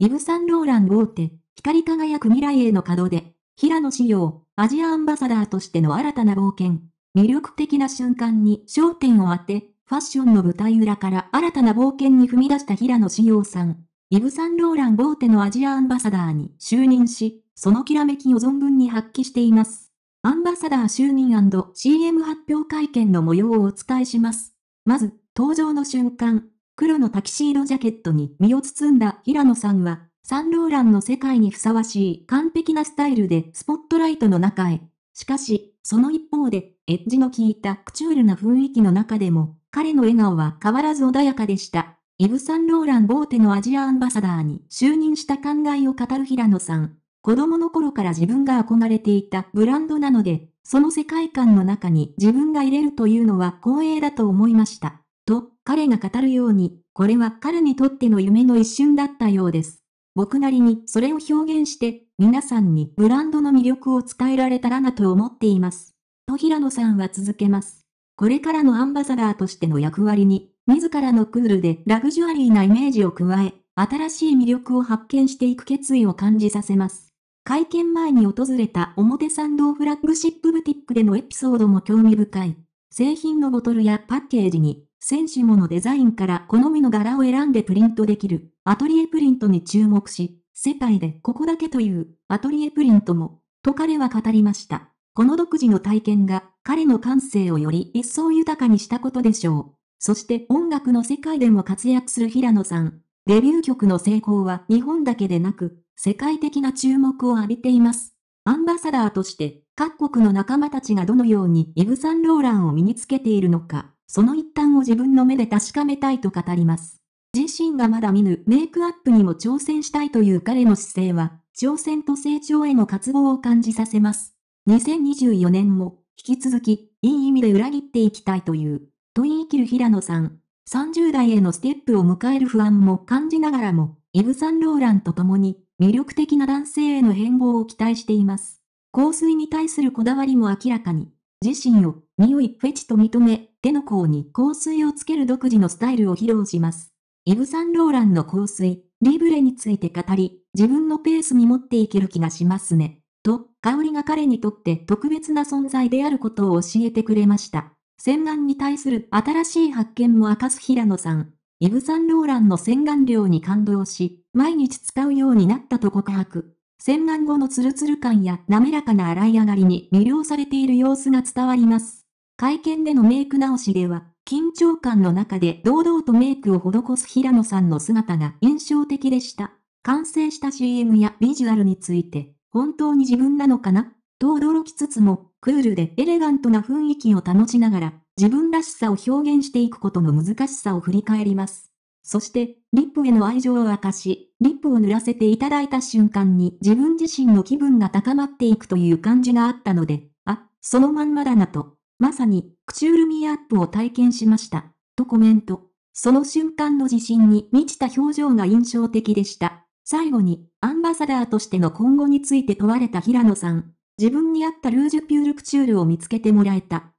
イブ・サンローラン号ーテ光り輝く未来への角働で、平野志陽、アジアアンバサダーとしての新たな冒険、魅力的な瞬間に焦点を当て、ファッションの舞台裏から新たな冒険に踏み出した平野志陽さん。イブ・サンローラン・ボーテのアジアアンバサダーに就任し、そのきらめきを存分に発揮しています。アンバサダー就任 &CM 発表会見の模様をお伝えします。まず、登場の瞬間、黒のタキシードジャケットに身を包んだ平野さんは、サンローランの世界にふさわしい完璧なスタイルでスポットライトの中へ。しかし、その一方で、エッジの効いたクチュールな雰囲気の中でも、彼の笑顔は変わらず穏やかでした。イブ・サンローラン・ボーテのアジアアンバサダーに就任した考えを語る平野さん。子供の頃から自分が憧れていたブランドなので、その世界観の中に自分が入れるというのは光栄だと思いました。彼が語るように、これは彼にとっての夢の一瞬だったようです。僕なりにそれを表現して、皆さんにブランドの魅力を伝えられたらなと思っています。と平野さんは続けます。これからのアンバサダーとしての役割に、自らのクールでラグジュアリーなイメージを加え、新しい魅力を発見していく決意を感じさせます。会見前に訪れた表参道フラッグシップブティックでのエピソードも興味深い。製品のボトルやパッケージに選手ものデザインから好みの柄を選んでプリントできるアトリエプリントに注目し、世界でここだけというアトリエプリントも、と彼は語りました。この独自の体験が彼の感性をより一層豊かにしたことでしょう。そして音楽の世界でも活躍する平野さん。デビュー曲の成功は日本だけでなく、世界的な注目を浴びています。アンバサダーとして、各国の仲間たちがどのようにイヴ・サンローランを身につけているのか。その一端を自分の目で確かめたいと語ります。自身がまだ見ぬメイクアップにも挑戦したいという彼の姿勢は、挑戦と成長への渇望を感じさせます。2024年も、引き続き、いい意味で裏切っていきたいという、と言い切る平野さん。30代へのステップを迎える不安も感じながらも、イブ・サンローランと共に、魅力的な男性への変貌を期待しています。香水に対するこだわりも明らかに。自身を、匂い、フェチと認め、手の甲に香水をつける独自のスタイルを披露します。イブ・サンローランの香水、リブレについて語り、自分のペースに持っていける気がしますね。と、香りが彼にとって特別な存在であることを教えてくれました。洗顔に対する新しい発見も明かす平野さん。イブ・サンローランの洗顔料に感動し、毎日使うようになったと告白。洗顔後のツルツル感や滑らかな洗い上がりに魅了されている様子が伝わります。会見でのメイク直しでは、緊張感の中で堂々とメイクを施す平野さんの姿が印象的でした。完成した CM やビジュアルについて、本当に自分なのかなと驚きつつも、クールでエレガントな雰囲気を保ちながら、自分らしさを表現していくことの難しさを振り返ります。そして、リップへの愛情を明かし、リップを塗らせていただいた瞬間に自分自身の気分が高まっていくという感じがあったので、あ、そのまんまだなと、まさに、クチュールミーアップを体験しました、とコメント。その瞬間の自信に満ちた表情が印象的でした。最後に、アンバサダーとしての今後について問われた平野さん。自分に合ったルージュピュールクチュールを見つけてもらえた。